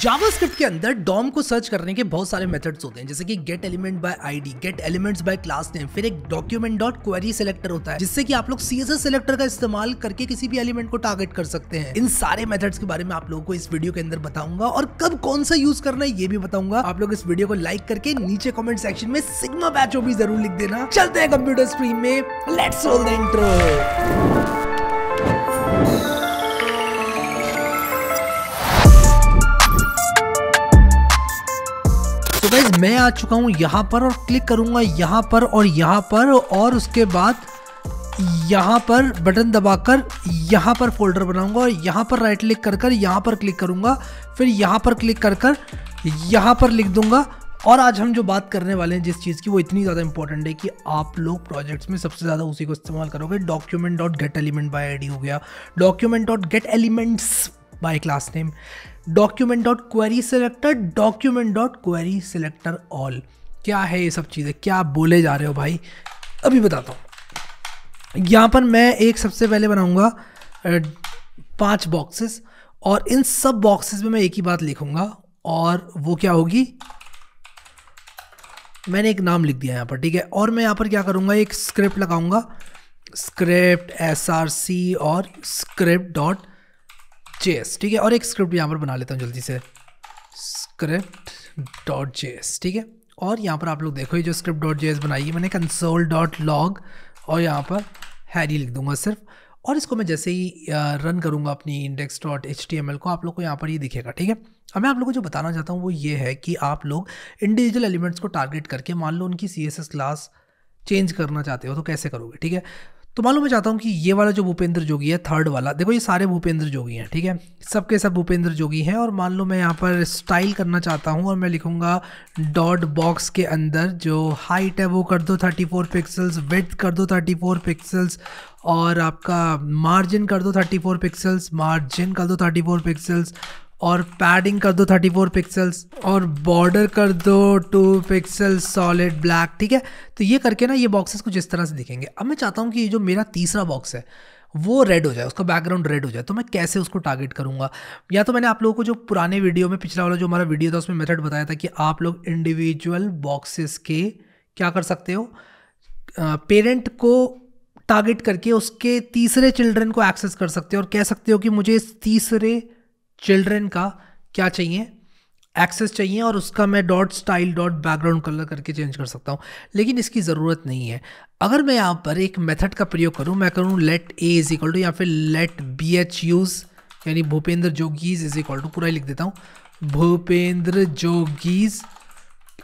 JavaScript के अंदर Dom को सर्च करने के बहुत सारे मेथड्स होते हैं जैसे कि get element by ID get elements by class name फिर एक डॉक्यूमेंट डॉट क्वेरी सिलेक्टर होता है जिससे कि आप लोग सी सिलेक्टर का इस्तेमाल करके किसी भी एलिमेंट को टारगेट कर सकते हैं इन सारे मेथड्स के बारे में आप लोगों को इस वीडियो के अंदर बताऊंगा और कब कौन सा यूज करना है ये भी बताऊंगा आप लोग इस वीडियो को लाइक करके नीचे कॉमेंट सेक्शन में सिग्मा बैचो भी जरूर लिख देना चलते हैं कंप्यूटर स्क्रीन में लेट्स मैं आ चुका हूँ यहाँ पर और क्लिक करूँगा यहाँ पर और यहाँ पर और उसके बाद यहाँ पर बटन दबाकर यहाँ पर फोल्डर बनाऊँगा और यहाँ पर राइट क्लिक कर कर यहाँ पर क्लिक करूँगा फिर यहाँ पर क्लिक कर कर यहाँ पर लिख दूँगा और आज हम जो बात करने वाले हैं जिस चीज़ की वो इतनी ज़्यादा इंपॉर्टेंट है कि आप लोग प्रोजेक्ट्स में सबसे ज़्यादा उसी को इस्तेमाल करोगे document dot get element by I हो गया document dot get elements by class name document dot query selector document dot query selector all क्या है ये सब चीज़ें क्या बोले जा रहे हो भाई अभी बताता हूँ यहाँ पर मैं एक सबसे पहले बनाऊँगा पांच बॉक्सेस और इन सब बॉक्सेस में मैं एक ही बात लिखूँगा और वो क्या होगी मैंने एक नाम लिख दिया यहाँ पर ठीक है और मैं यहाँ पर क्या करूँगा एक स्क्रिप्ट लगाऊंगा स्क्रिप्ट एस आर सी और स्क्रिप्ट डॉट जेस ठीक है और एक स्क्रिप्ट यहाँ पर बना लेता हूँ जल्दी से स्क्रिप्ट डॉट जेस ठीक है और यहाँ पर आप लोग देखो ये जो स्क्रिप्ट डॉट जेस बनाई है मैंने कंसोल डॉट लॉग और यहाँ पर हैरी लिख दूंगा सिर्फ और इसको मैं जैसे ही रन करूँगा अपनी index dot H T M L को आप लोग को यहाँ पर ये दिखेगा ठीक है अब मैं आप लोगों को जो बताना चाहता हूँ वो ये है कि आप लोग इंडिविजुअल एलिमेंट्स को टारगेट करके मान लो उनकी C S S class change करना चाहते हो तो कैसे करोगे ठीक है तो मालूम मैं चाहता हूँ कि ये वाला जो भूपेंद्र जोगी है थर्ड वाला देखो ये सारे भूपेंद्र जोगी हैं ठीक है सबके सब भूपेंद्र जोगी हैं और मान लो मैं यहाँ पर स्टाइल करना चाहता हूँ और मैं लिखूँगा डॉट बॉक्स के अंदर जो हाइट है वो कर दो 34 पिक्सल्स विथ कर दो 34 पिक्सल्स और आपका मार्जिन कर दो 34 पिक्सल्स मार्जिन कर दो 34 पिक्सल्स और पैडिंग कर दो 34 पिक्सल्स और बॉर्डर कर दो 2 पिक्सल सॉलिड ब्लैक ठीक है तो ये करके ना ये बॉक्सेस कुछ इस तरह से दिखेंगे अब मैं चाहता हूँ कि जो मेरा तीसरा बॉक्स है वो रेड हो जाए उसका बैकग्राउंड रेड हो जाए तो मैं कैसे उसको टारगेट करूँगा या तो मैंने आप लोगों को जो पुराने वीडियो में पिछला वाला जो हमारा वीडियो था उसमें मेथड बताया था कि आप लोग इंडिविजुअल बॉक्सेस के क्या कर सकते हो पेरेंट को टारगेट करके उसके तीसरे चिल्ड्रन को एक्सेस कर सकते हो और कह सकते हो कि मुझे इस तीसरे चिल्ड्रेन का क्या चाहिए एक्सेस चाहिए और उसका मैं dot style dot background colour करके चेंज कर सकता हूँ लेकिन इसकी ज़रूरत नहीं है अगर मैं यहाँ पर एक मेथड का प्रयोग करूँ मैं करूँ let A is equal to या फिर लेट बी एच यूज़ यानी भूपेंद्र जोगीज इज इक्वल टू पूरा लिख देता हूँ भूपेंद्र जोगीज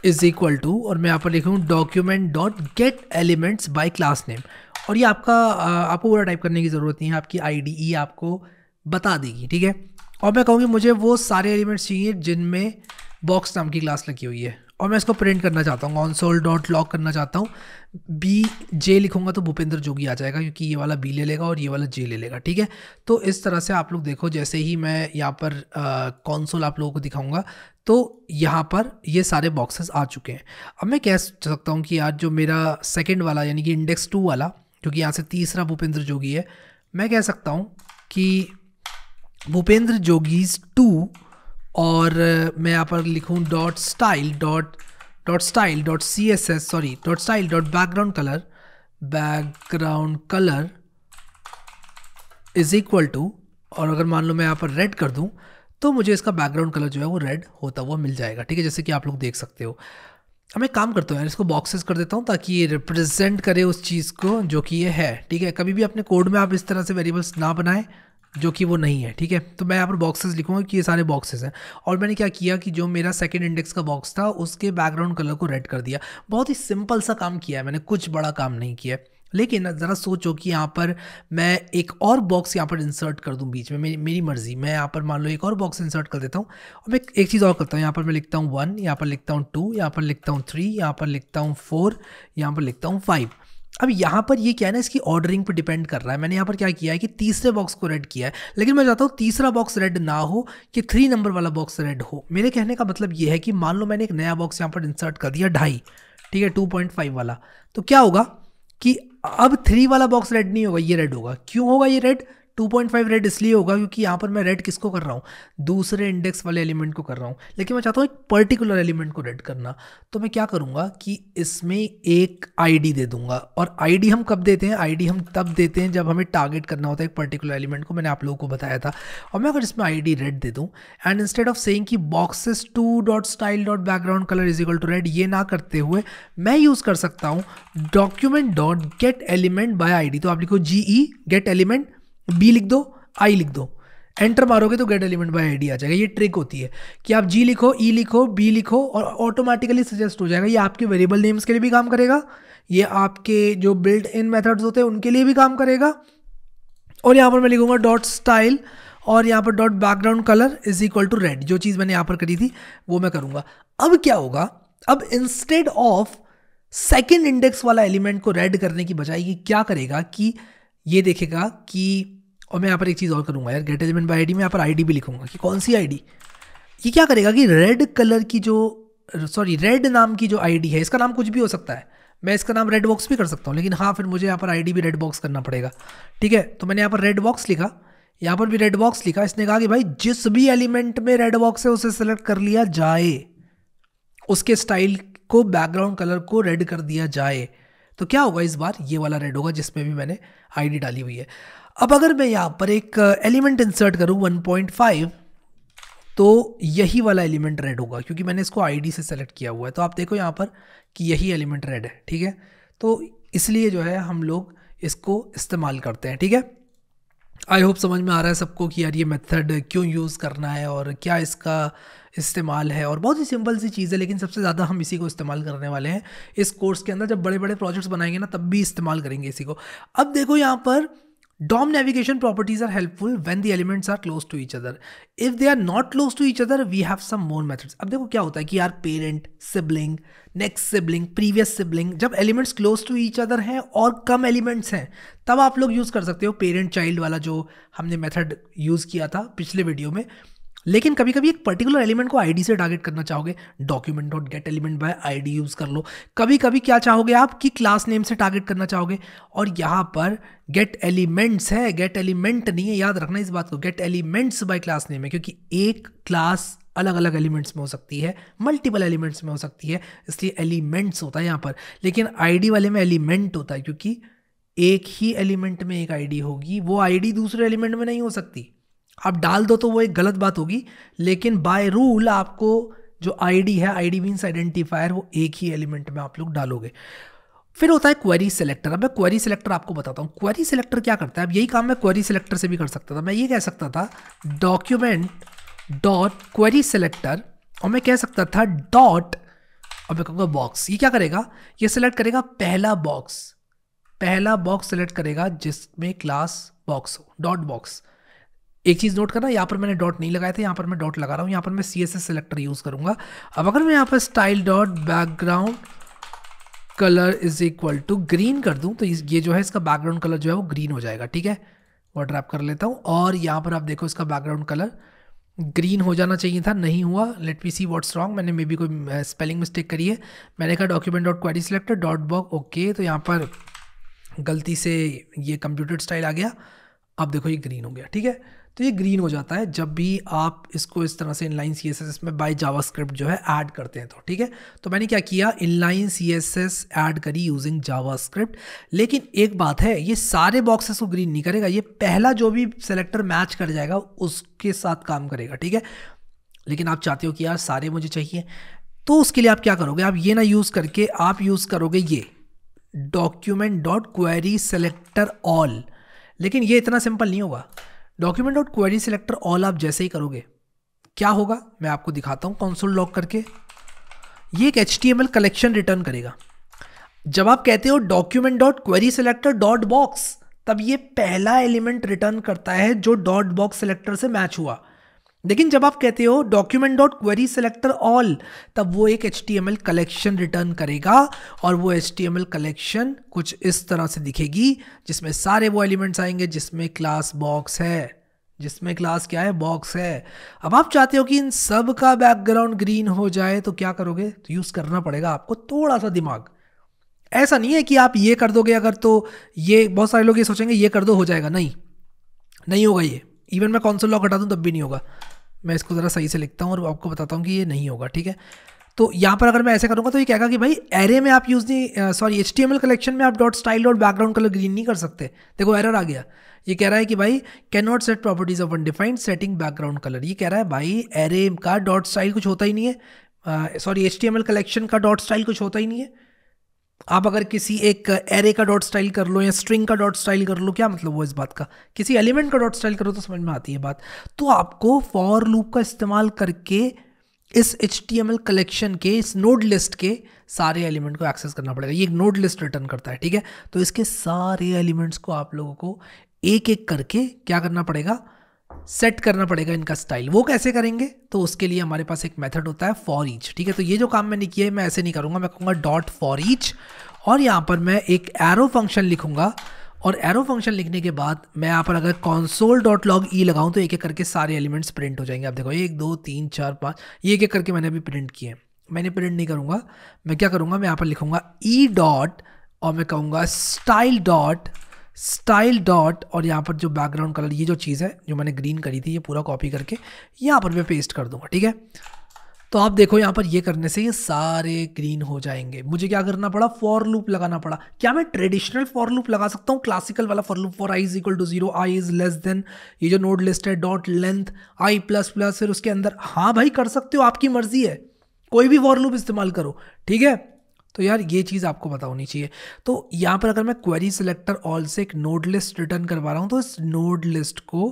इज इक्वल टू और मैं यहाँ पर लिखूँ document dot get elements by class name और ये आपका आपको पूरा टाइप करने की ज़रूरत नहीं है आपकी आई e आपको बता देगी ठीक है और मैं कहूँगी मुझे वो सारे एलिमेंट्स चाहिए जिनमें बॉक्स नाम की क्लास लगी हुई है और मैं इसको प्रिंट करना चाहता हूँ ऑनसोल डॉट लॉक करना चाहता हूँ बी जे लिखूंगा तो भूपेंद्र जोगी आ जाएगा क्योंकि ये वाला बी ले लेगा और ये वाला जे ले लेगा ठीक है तो इस तरह से आप लोग देखो जैसे ही मैं यहाँ पर कॉन्सोल आप लोगों को दिखाऊंगा तो यहाँ पर ये सारे बॉक्सेस आ चुके हैं अब मैं कह सकता हूँ कि यार जो मेरा सेकेंड वाला यानी कि इंडेक्स टू वाला क्योंकि यहाँ से तीसरा भूपेंद्र जोगी है मैं कह सकता हूँ कि भूपेंद्र जोगीज टू और मैं यहाँ पर लिखूँ dot style dot dot style dot C S S sorry dot style dot background colour background colour is equal to और अगर मान लो मैं यहाँ पर रेड कर दूँ तो मुझे इसका बैकग्राउंड कलर जो है वो रेड होता हुआ मिल जाएगा ठीक है जैसे कि आप लोग देख सकते हो अब मैं काम करता हूँ यार इसको बॉक्सेस कर देता हूँ ताकि ये रिप्रेजेंट करे उस चीज़ को जो कि ये है ठीक है कभी भी अपने कोड में आप इस तरह से वेरिएबल्स ना बनाएं जो कि वो नहीं है ठीक है तो मैं यहाँ पर बॉक्सेस लिखूँगा कि ये सारे बॉक्सेस हैं और मैंने क्या किया कि जो मेरा सेकंड इंडेक्स का बॉक्स था उसके बैकग्राउंड कलर को रेड कर दिया बहुत ही सिंपल सा काम किया है मैंने कुछ बड़ा काम नहीं किया है लेकिन ज़रा सोचो कि यहाँ पर मैं एक और बॉक्स यहाँ पर इंसर्ट कर दूँ बीच में मेरी मेरी मर्ज़ी मैं यहाँ पर मान लो एक और बॉक्स इंसर्ट कर देता हूँ और मैं एक चीज़ और करता हूँ यहाँ पर मैं लिखता हूँ वन यहाँ पर लिखता हूँ टू यहाँ पर लिखता हूँ थ्री यहाँ पर लिखता हूँ फोर यहाँ पर लिखता हूँ फाइव अब यहाँ पर ये क्या है ना इसकी ऑर्डरिंग पे डिपेंड कर रहा है मैंने यहाँ पर क्या किया है कि तीसरे बॉक्स को रेड किया है लेकिन मैं चाहता हूँ तीसरा बॉक्स रेड ना हो कि थ्री नंबर वाला बॉक्स रेड हो मेरे कहने का मतलब ये है कि मान लो मैंने एक नया बॉक्स यहाँ पर इंसर्ट कर दिया ढाई ठीक है टू पॉइंट फाइव वाला तो क्या होगा कि अब थ्री वाला बॉक्स रेड नहीं होगा ये रेड होगा क्यों होगा ये रेड 2.5 रेड इसलिए होगा क्योंकि यहाँ पर मैं रेड किसको कर रहा हूँ दूसरे इंडेक्स वाले एलिमेंट को कर रहा हूँ लेकिन मैं चाहता हूँ एक पर्टिकुलर एलिमेंट को रेड करना तो मैं क्या करूँगा कि इसमें एक आईडी दे दूंगा और आईडी हम कब देते हैं आईडी हम तब देते हैं जब हमें टारगेट करना होता है एक पर्टिकुलर एलिमेंट को मैंने आप लोगों को बताया था और मैं अगर इसमें आई रेड दे दूँ एंड इंस्टेड ऑफ सेंग की boxes two dot style dot background colour is equal to red ये ना करते हुए मैं यूज़ कर सकता हूँ document dot get element by I तो आप लिखो G E get element B लिख दो आई लिख दो एंटर मारोगे तो गेट एलिमेंट बाय आईडी आ जाएगा ये ट्रिक होती है कि आप जी लिखो ई e लिखो बी लिखो और ऑटोमेटिकली सजेस्ट हो जाएगा ये आपके वेरिएबल नेम्स के लिए भी काम करेगा ये आपके जो बिल्ट इन मेथड्स होते हैं उनके लिए भी काम करेगा और यहाँ पर मैं लिखूंगा डॉट स्टाइल और यहाँ पर dot background colour is equal to red जो चीज़ मैंने यहाँ पर करी थी वो मैं करूँगा अब क्या होगा अब इंस्टेड ऑफ सेकेंड इंडेक्स वाला एलिमेंट को रेड करने की बजाय ये क्या करेगा कि ये देखेगा कि और मैं यहाँ पर एक चीज़ और करूँगा यार गेट एजमेंट बाई आई में यहाँ पर आई भी लिखूँगा कि कौन सी आई ये क्या करेगा कि रेड कलर की जो सॉरी रेड नाम की जो आई है इसका नाम कुछ भी हो सकता है मैं इसका नाम रेड बॉक्स भी कर सकता हूँ लेकिन हाँ फिर मुझे यहाँ पर आई भी रेड बॉक्स करना पड़ेगा ठीक है तो मैंने यहाँ पर रेड बॉक्स लिखा यहाँ पर भी रेड बॉक्स लिखा इसने कहा कि भाई जिस भी एलिमेंट में रेड बॉक्स है उसे सेलेक्ट कर लिया जाए उसके स्टाइल को बैकग्राउंड कलर को रेड कर दिया जाए तो क्या होगा इस बार ये वाला रेड होगा जिसमें भी मैंने आईडी डाली हुई है अब अगर मैं यहाँ पर एक एलिमेंट uh, इंसर्ट करूँ 1.5 तो यही वाला एलिमेंट रेड होगा क्योंकि मैंने इसको आईडी से सेलेक्ट किया हुआ है तो आप देखो यहाँ पर कि यही एलिमेंट रेड है ठीक है तो इसलिए जो है हम लोग इसको इस्तेमाल करते हैं ठीक है आई होप समझ में आ रहा है सबको कि यार ये मेथड क्यों यूज़ करना है और क्या इसका इस्तेमाल है और बहुत ही सिंपल सी चीज़ है लेकिन सबसे ज़्यादा हम इसी को इस्तेमाल करने वाले हैं इस कोर्स के अंदर जब बड़े बड़े प्रोजेक्ट्स बनाएंगे ना तब भी इस्तेमाल करेंगे इसी को अब देखो यहाँ पर DOM navigation properties are helpful when the elements are close to each other. If they are not close to each other, we have some more methods. अब देखो क्या होता है कि यार parent, sibling, next sibling, previous sibling, जब elements close to each other हैं और कम elements हैं तब आप लोग use कर सकते हो parent child वाला जो हमने method use किया था पिछले video में लेकिन कभी कभी एक पर्टिकुलर एलिमेंट को आईडी से टारगेट करना चाहोगे document dot get element by ID use कर लो कभी कभी क्या चाहोगे आप कि क्लास नेम से टारगेट करना चाहोगे और यहाँ पर गेट एलिमेंट्स है गेट एलिमेंट नहीं है याद रखना इस बात को get elements by class name है क्योंकि एक क्लास अलग अलग एलिमेंट्स में हो सकती है मल्टीपल एलिमेंट्स में हो सकती है इसलिए एलिमेंट्स होता है यहाँ पर लेकिन आईडी वाले में एलिमेंट होता है क्योंकि एक ही एलिमेंट में एक आईडी होगी वो आईडी दूसरे एलिमेंट में नहीं हो सकती आप डाल दो तो वो एक गलत बात होगी लेकिन बाय रूल आपको जो आईडी है आईडी मीन्स आइडेंटिफायर वो एक ही एलिमेंट में आप लोग डालोगे फिर होता है क्वेरी सेलेक्टर अब मैं क्वेरी सेलेक्टर आपको बताता हूँ क्वेरी सेलेक्टर क्या करता है अब यही काम मैं क्वेरी सेलेक्टर से भी कर सकता था मैं ये कह सकता था डॉक्यूमेंट डॉट क्वेरी सेलेक्टर और मैं कह सकता था डॉट और मैं कहूँगा बॉक्स ये क्या करेगा ये सिलेक्ट करेगा पहला बॉक्स पहला बॉक्स सेलेक्ट करेगा जिसमें क्लास बॉक्स हो डॉट बॉक्स एक चीज़ नोट करना यहाँ पर मैंने डॉट नहीं लगाया था यहाँ पर मैं डॉट लगा रहा हूँ यहाँ पर मैं C S S selector use करूंगा अब अगर मैं यहाँ पर style dot background colour is equal to green कर दूं तो ये जो है इसका बैकग्राउंड कलर जो है वो ग्रीन हो जाएगा ठीक है वो ऐप कर लेता हूँ और यहाँ पर आप देखो इसका बैकग्राउंड कलर ग्रीन हो जाना चाहिए था नहीं हुआ let me see what's wrong मैंने मे बी कोई स्पेलिंग मिस्टेक करी है मैंने कहा document dot query selector dot box okay तो यहाँ पर गलती से ये कंप्यूटर स्टाइल आ गया अब देखो ये ग्रीन हो गया ठीक है तो ये ग्रीन हो जाता है जब भी आप इसको इस तरह से इनलाइन सी एस एस में बाई जावास्क्रिप्ट जो है ऐड करते हैं तो ठीक है तो मैंने क्या किया inline C S S add करी यूजिंग जावास्क्रिप्ट लेकिन एक बात है ये सारे बॉक्सेस को ग्रीन नहीं करेगा ये पहला जो भी सेलेक्टर मैच कर जाएगा उसके साथ काम करेगा ठीक है लेकिन आप चाहते हो कि यार सारे मुझे चाहिए तो उसके लिए आप क्या करोगे आप ये ना यूज़ करके आप यूज़ करोगे ये document dot query selector all लेकिन ये इतना सिंपल नहीं होगा document dot query selector all आप जैसे ही करोगे क्या होगा मैं आपको दिखाता हूँ कौनसोल लॉक करके ये एक एच कलेक्शन रिटर्न करेगा जब आप कहते हो document dot query selector dot box तब ये पहला एलिमेंट रिटर्न करता है जो डॉट बॉक्स सिलेक्टर से मैच हुआ लेकिन जब आप कहते हो document dot query selector all तब वो एक एच कलेक्शन रिटर्न करेगा और वो एच कलेक्शन कुछ इस तरह से दिखेगी जिसमें सारे वो एलिमेंट्स आएंगे जिसमें क्लास बॉक्स है जिसमें क्लास क्या है बॉक्स है अब आप चाहते हो कि इन सब का बैकग्राउंड ग्रीन हो जाए तो क्या करोगे तो यूज़ करना पड़ेगा आपको थोड़ा सा दिमाग ऐसा नहीं है कि आप ये कर दोगे अगर तो ये बहुत सारे लोग ये सोचेंगे ये कर दो हो जाएगा नहीं नहीं होगा ये इवन मैं कौन सा लॉक हटा दूँ तब भी नहीं होगा मैं इसको ज़रा सही से लिखता हूँ और आपको बताता हूँ कि ये नहीं होगा ठीक है तो यहाँ पर अगर मैं ऐसे करूँगा तो ये कहेगा कि भाई एरे में आप यूज़ नहीं सॉरी एच कलेक्शन में आप dot style dot background colour green नहीं कर सकते देखो एरर आ गया ये कह रहा है कि भाई cannot set properties of undefined setting background colour ये कह रहा है भाई एरे का डॉट स्टाइल कुछ होता ही नहीं है सॉरी एच कलेक्शन का डॉट स्टाइल कुछ होता ही नहीं है आप अगर किसी एक एरे का डॉट स्टाइल कर लो या स्ट्रिंग का डॉट स्टाइल कर लो क्या मतलब वो इस बात का किसी एलिमेंट का डॉट स्टाइल करो तो समझ में आती है बात तो आपको फॉर लूप का इस्तेमाल करके इस एच कलेक्शन के इस नोड लिस्ट के सारे एलिमेंट को एक्सेस करना पड़ेगा ये एक नोड लिस्ट रिटर्न करता है ठीक है तो इसके सारे एलिमेंट्स को आप लोगों को एक एक करके क्या करना पड़ेगा सेट करना पड़ेगा इनका स्टाइल वो कैसे करेंगे तो उसके लिए हमारे पास एक मेथड होता है फॉर ईच ठीक है तो ये जो काम मैंने किया है मैं ऐसे नहीं करूँगा मैं कहूँगा डॉट फॉर ईच और यहाँ पर मैं एक एरो फंक्शन लिखूँगा और एरो फंक्शन लिखने के बाद मैं यहाँ पर अगर कॉन्सोल डॉट लॉग ई लगाऊँ तो एक एक करके सारे एलिमेंट्स प्रिंट हो जाएंगे आप देखो एक दो तीन चार पाँच ये एक एक करके मैंने अभी प्रिंट किए मैंने प्रिंट नहीं करूँगा मैं क्या करूँगा मैं यहाँ पर लिखूँगा ई e डॉट और मैं कहूँगा स्टाइल डॉट स्टाइल डॉट और यहाँ पर जो बैकग्राउंड कलर ये जो चीज़ है जो मैंने ग्रीन करी थी ये पूरा कॉपी करके यहाँ पर मैं पेस्ट कर दूँगा ठीक है तो आप देखो यहाँ पर ये करने से ये सारे ग्रीन हो जाएंगे मुझे क्या करना पड़ा फॉर लूप लगाना पड़ा क्या मैं ट्रेडिशनल फॉर लूप लगा सकता हूँ क्लासिकल वाला for loop for I is equal to zero I is less than ये जो नोड लिस्ट है dot length I plus plus फिर उसके अंदर हाँ भाई कर सकते हो आपकी मर्जी है कोई भी फॉर लूप इस्तेमाल करो ठीक है तो यार ये चीज़ आपको पता होनी चाहिए तो यहाँ पर अगर मैं क्वेरी सिलेक्टर ऑल से एक नोड लिस्ट रिटर्न करवा रहा हूँ तो इस नोड लिस्ट को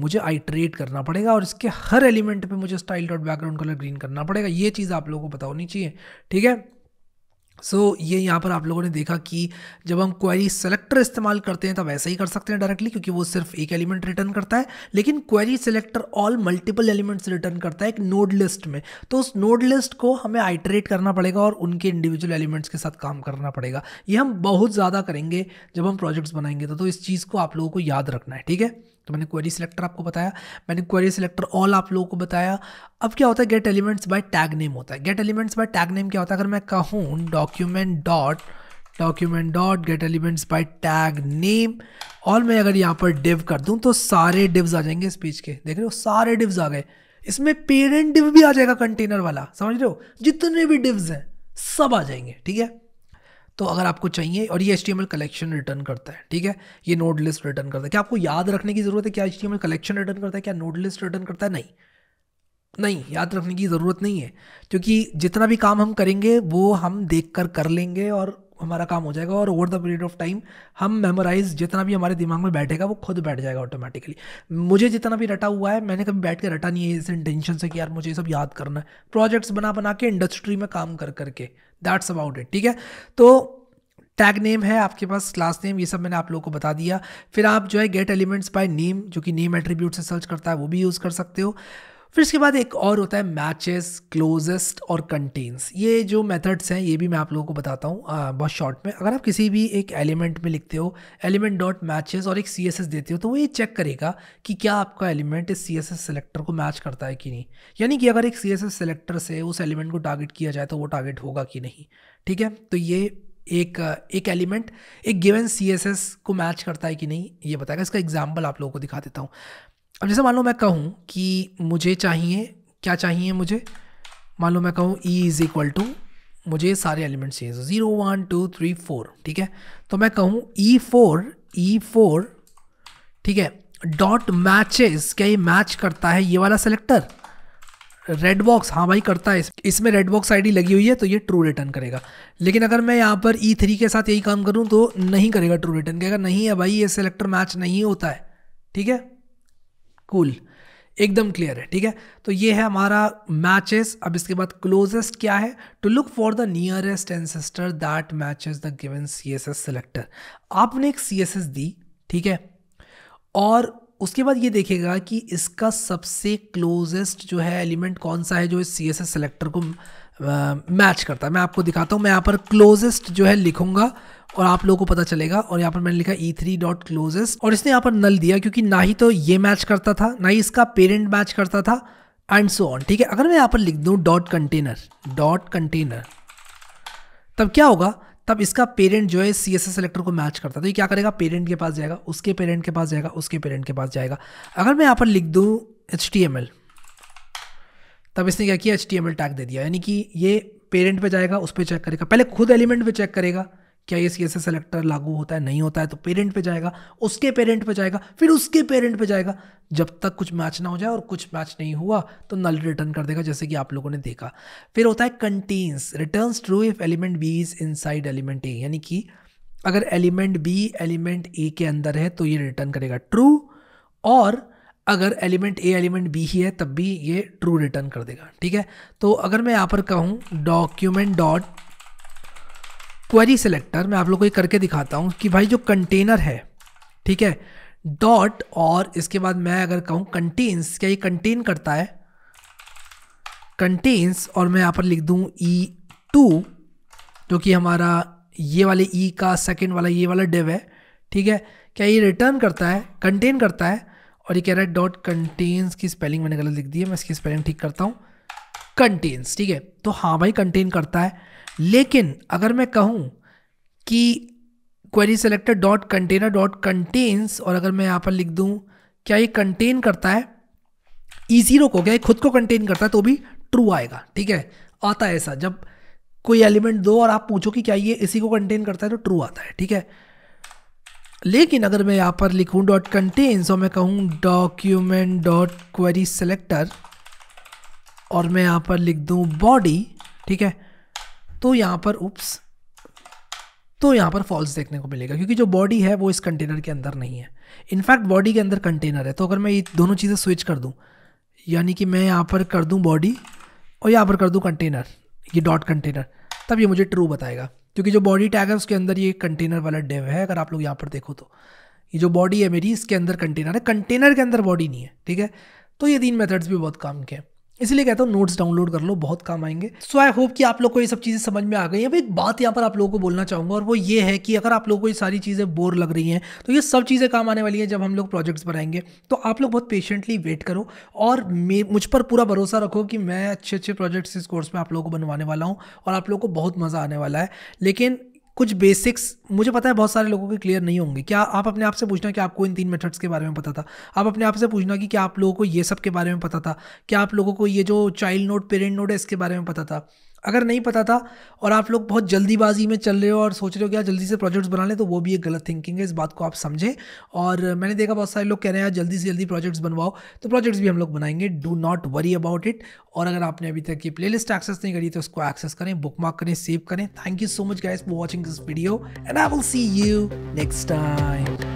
मुझे आइट्रेट करना पड़ेगा और इसके हर एलिमेंट पे मुझे style dot background colour green करना पड़ेगा ये चीज़ आप लोगों को पता होनी चाहिए ठीक है सो so, ये यहाँ पर आप लोगों ने देखा कि जब हम क्वेरी सेलेक्टर इस्तेमाल करते हैं तब ऐसा ही कर सकते हैं डायरेक्टली क्योंकि वो सिर्फ एक एलिमेंट रिटर्न करता है लेकिन query selector all multiple elements return करता है एक नोड लिस्ट में तो उस नोड लिस्ट को हमें आइटरेट करना पड़ेगा और उनके इंडिविजुअल एलिमेंट्स के साथ काम करना पड़ेगा ये हम बहुत ज़्यादा करेंगे जब हम प्रोजेक्ट्स बनाएंगे तो, तो इस चीज़ को आप लोगों को याद रखना है ठीक है तो मैंने क्वेरी सिलेक्टर आपको बताया मैंने क्वेरी सिलेक्टर ऑल आप लोगों को बताया अब क्या होता है get elements by tag name होता है get elements by tag name क्या होता है अगर मैं कहूँ document dot document dot get elements by tag name और मैं अगर यहाँ पर डिव कर दूँ तो सारे डिव्स आ जाएंगे इस के देख रहे हो सारे डिव्स आ गए इसमें पेरेंट डिव भी आ जाएगा कंटेनर वाला समझ रहे हो जितने भी डिव्स हैं सब आ जाएंगे ठीक है तो अगर आपको चाहिए और ये एच कलेक्शन रिटर्न करता है ठीक है ये नोड लिस्ट रिटर्न करता है क्या आपको याद रखने की ज़रूरत है क्या एच कलेक्शन रिटर्न करता है क्या नोड लिस्ट रिटर्न करता है नहीं नहीं याद रखने की ज़रूरत नहीं है क्योंकि जितना भी काम हम करेंगे वो हम देख कर कर लेंगे और हमारा काम हो जाएगा और over the period of time हम मेमोराइज जितना भी हमारे दिमाग में बैठेगा वो खुद बैठ जाएगा ऑटोमेटिकली मुझे जितना भी रटा हुआ है मैंने कभी बैठ के रटा नहीं है इस इंटेंशन से कि यार मुझे ये सब याद करना है प्रोजेक्ट्स बना बना के इंडस्ट्री में काम कर करके दैट्स अबाउट इट ठीक है तो टैग नेम है आपके पास क्लास नेम ये सब मैंने आप लोगों को बता दिया फिर आप जो है गेट एलिमेंट्स बाय नेम जो कि नेम एट्रीब्यूट से सर्च करता है वो भी यूज़ कर सकते हो फिर इसके बाद एक और होता है मैचेस क्लोजेस्ट और कंटेन्स ये जो मेथड्स हैं ये भी मैं आप लोगों को बताता हूँ बहुत शॉर्ट में अगर आप किसी भी एक एलिमेंट में लिखते हो एलिमेंट डॉट मैचेस और एक सी देते हो तो वो ये चेक करेगा कि क्या आपका एलिमेंट इस सी सेलेक्टर को मैच करता है कि नहीं यानी कि अगर एक सी सेलेक्टर से उस एलिमेंट को टारगेट किया जाए तो वो टारगेट होगा कि नहीं ठीक है तो ये एक एक एलिमेंट एक गिवन सी को मैच करता है कि नहीं ये बताएगा इसका एग्जाम्पल आप लोगों को दिखा देता हूँ अब जैसे मान लो मैं कहूँ कि मुझे चाहिए क्या चाहिए मुझे मान लो मैं कहूँ ई इज़ इक्वल टू मुझे सारे एलिमेंट्स चाहिए zero one two three four ठीक है तो मैं कहूँ ई फोर ई फोर ठीक है डॉट मैचेस क्या ये मैच करता है ये वाला सेलेक्टर रेड बॉक्स हाँ भाई करता है इसमें रेड बॉक्स आईडी लगी हुई है तो ये ट्रू रिटर्न करेगा लेकिन अगर मैं यहाँ पर ई e थ्री के साथ यही काम करूँ तो नहीं करेगा ट्रू रिटर्न कहेगा नहीं है भाई ये सेलेक्टर मैच नहीं होता है ठीक है कूल एकदम क्लियर है ठीक है तो ये है हमारा मैचेस अब इसके बाद क्लोजेस्ट क्या है to look for the nearest ancestor that matches the given C S S selector आपने एक सी एस एस दी ठीक है और उसके बाद ये देखेगा कि इसका सबसे क्लोजेस्ट जो है एलिमेंट कौन सा है जो इस सी एस एस सेलेक्टर को मैच करता है मैं आपको दिखाता हूँ मैं यहाँ पर क्लोजेस्ट जो है uh, और आप लोगों को पता चलेगा और यहाँ पर मैंने लिखा ई थ्री डॉट क्लोजेस और इसने यहाँ पर नल दिया क्योंकि ना ही तो ये मैच करता था ना ही इसका पेरेंट मैच करता था एंड सो ऑन ठीक है अगर मैं यहाँ पर लिख दूँ डॉट कंटेनर डॉट कंटेनर तब क्या होगा तब इसका पेरेंट जो है सी एस सेलेक्टर को मैच करता तो ये क्या करेगा पेरेंट के पास जाएगा उसके पेरेंट के पास जाएगा उसके पेरेंट के पास जाएगा अगर मैं यहाँ पर लिख दूँ एच टी एम एल तब इसने क्या किया H T M L tag दे दिया यानी कि ये पेरेंट पे जाएगा उस पर चेक करेगा पहले खुद एलिमेंट पे चेक करेगा क्या ये सी एस सेलेक्टर लागू होता है नहीं होता है तो पेरेंट पे जाएगा उसके पेरेंट पे जाएगा फिर उसके पेरेंट पे जाएगा जब तक कुछ मैच ना हो जाए और कुछ मैच नहीं हुआ तो नल रिटर्न कर देगा जैसे कि आप लोगों ने देखा फिर होता है contains return true if element B is inside element A यानी कि अगर एलिमेंट बी एलिमेंट ए के अंदर है तो ये रिटर्न करेगा ट्रू और अगर एलिमेंट ए एलिमेंट बी ही है तब भी ये ट्रू रिटर्न कर देगा ठीक है तो अगर मैं यहाँ पर कहूँ डॉक्यूमेंट डॉट क्वेरी सेलेक्टर मैं आप लोग को ये करके दिखाता हूँ कि भाई जो कंटेनर है ठीक है डॉट और इसके बाद मैं अगर कहूँ कंटेन्स क्या ये कंटेन करता है कंटेन्स और मैं यहाँ पर लिख दूँ ई टू जो कि हमारा ये वाले ई e का सेकेंड वाला ये वाला डेव है ठीक है क्या ये रिटर्न करता है कंटेन करता है और ये कह रहा है डॉट कंटेन्स की स्पेलिंग मैंने गलत लिख दी है मैं इसकी स्पेलिंग ठीक करता हूँ कंटेन्स ठीक है तो हाँ भाई कंटेन करता है लेकिन अगर मैं कहूँ कि query selector dot container dot contains और अगर मैं यहाँ पर लिख दूँ क्या ये कंटेन करता है ई जीरो को क्या खुद को कंटेन करता है तो भी ट्रू आएगा ठीक है आता है ऐसा जब कोई एलिमेंट दो और आप पूछो कि क्या ये इसी को कंटेन करता है तो ट्रू आता है ठीक है लेकिन अगर मैं यहाँ पर लिखूँ डॉट कंटेन्स और मैं कहूँ डॉक्यूमेंट डॉट क्वेरी सेलेक्टर और मैं यहाँ पर लिख दूँ बॉडी ठीक है तो यहाँ पर उप्स तो यहाँ पर फॉल्स देखने को मिलेगा क्योंकि जो बॉडी है वो इस कंटेनर के अंदर नहीं है इनफैक्ट बॉडी के अंदर कंटेनर है तो अगर मैं ये दोनों चीज़ें स्विच कर दूँ यानी कि मैं यहाँ पर कर दूँ बॉडी और यहाँ पर कर दूँ कंटेनर ये डॉट कंटेनर तब ये मुझे ट्रू बताएगा क्योंकि जो बॉडी टैग है उसके अंदर ये कंटेनर वाला डेव है अगर आप लोग यहाँ पर देखो तो ये जो बॉडी है मेरी इसके अंदर कंटेनर है कंटेनर के अंदर बॉडी नहीं है ठीक है तो ये तीन मेथड्स भी बहुत काम के हैं इसलिए कहता हूँ नोट्स डाउनलोड कर लो बहुत काम आएंगे सो आई होप कि आप लोग को ये सब चीज़ें समझ में आ गई हैं एक बात यहाँ पर आप लोगों को बोलना चाहूँगा और वो ये है कि अगर आप लोगों को ये सारी चीज़ें बोर लग रही हैं तो ये सब चीज़ें काम आने वाली हैं जब हम लोग प्रोजेक्ट्स बनाएंगे तो आप लोग बहुत पेशेंटली वेट करो और मुझ पर पूरा भरोसा रखो कि मैं अच्छे अच्छे प्रोजेक्ट्स इस कोर्स में आप लोगों को बनवाने वाला हूँ और आप लोग को बहुत मज़ा आने वाला है लेकिन कुछ बेसिक्स मुझे पता है बहुत सारे लोगों के क्लियर नहीं होंगे क्या आप अपने आप से पूछना कि आपको इन तीन मेथड्स के बारे में पता था आप अपने आप से पूछना कि क्या आप लोगों को ये सब के बारे में पता था क्या आप लोगों को ये जो चाइल्ड नोट पेरेंट नोट है इसके बारे में पता था अगर नहीं पता था और आप लोग बहुत जल्दीबाजी में चल रहे हो और सोच रहे हो कि यार जल्दी से प्रोजेक्ट्स बना लें तो वो भी एक गलत थिंकिंग है इस बात को आप समझें और मैंने देखा बहुत सारे लोग कह रहे हैं यार जल्दी से जल्दी प्रोजेक्ट्स बनवाओ तो प्रोजेक्ट्स भी हम लोग बनाएंगे do not worry about it और अगर आपने अभी तक ये प्ले एक्सेस नहीं करी तो उसको एक्सेस करें बुक मार्क करें सेव करें thank you so much guys for watching this video and I will see you next time